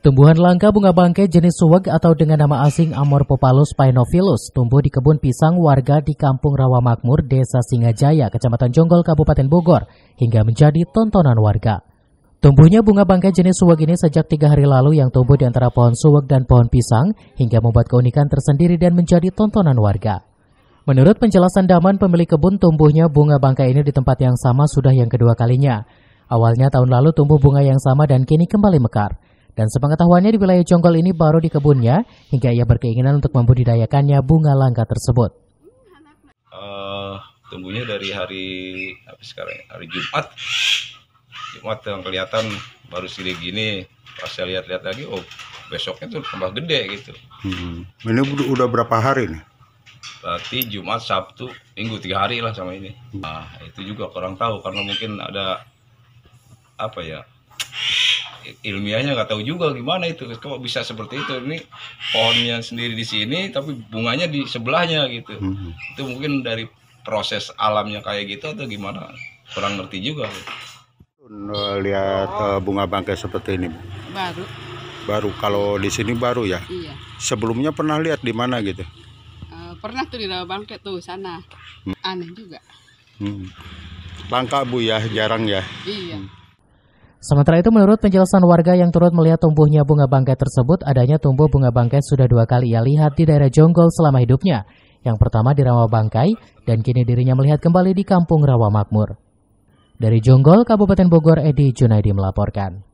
Tumbuhan langka bunga bangkai jenis suweg atau dengan nama asing Amor Popalus painophilus tumbuh di kebun pisang warga di Kampung Rawamakmur, Desa Singajaya, Kecamatan Jonggol, Kabupaten Bogor, hingga menjadi tontonan warga. Tumbuhnya bunga bangkai jenis suweg ini sejak tiga hari lalu yang tumbuh di antara pohon suweg dan pohon pisang, hingga membuat keunikan tersendiri dan menjadi tontonan warga. Menurut penjelasan Daman, pemilik kebun tumbuhnya bunga bangkai ini di tempat yang sama sudah yang kedua kalinya. Awalnya tahun lalu tumbuh bunga yang sama dan kini kembali mekar. Dan sepengetahuannya di wilayah Jonggol ini baru di kebunnya hingga ia berkeinginan untuk membudidayakannya bunga langka tersebut. Uh, eh, tumbuhnya dari hari apa sekarang ya? hari Jumat. Jumat yang kelihatan baru sini gini pas saya lihat-lihat lagi oh besoknya tuh tambah gede gitu. Hmm. Ini udah berapa hari nih? berarti Jumat, Sabtu, Minggu tiga hari lah sama ini. Nah itu juga kurang tahu karena mungkin ada apa ya ilmiahnya nggak tahu juga gimana itu kok bisa seperti itu ini pohonnya sendiri di sini tapi bunganya di sebelahnya gitu hmm. itu mungkin dari proses alamnya kayak gitu atau gimana kurang ngerti juga eh, lihat oh. bunga bangkai seperti ini baru baru kalau di sini baru ya iya. sebelumnya pernah lihat di mana gitu eh, pernah tuh di rawa bangkai tuh sana hmm. aneh juga hmm. langka bu ya jarang ya iya hmm. Sementara itu menurut penjelasan warga yang turut melihat tumbuhnya bunga bangkai tersebut, adanya tumbuh bunga bangkai sudah dua kali ia lihat di daerah Jonggol selama hidupnya. Yang pertama di Rawa Bangkai dan kini dirinya melihat kembali di kampung Rawa Makmur. Dari Jonggol, Kabupaten Bogor, Edi Junaidi melaporkan.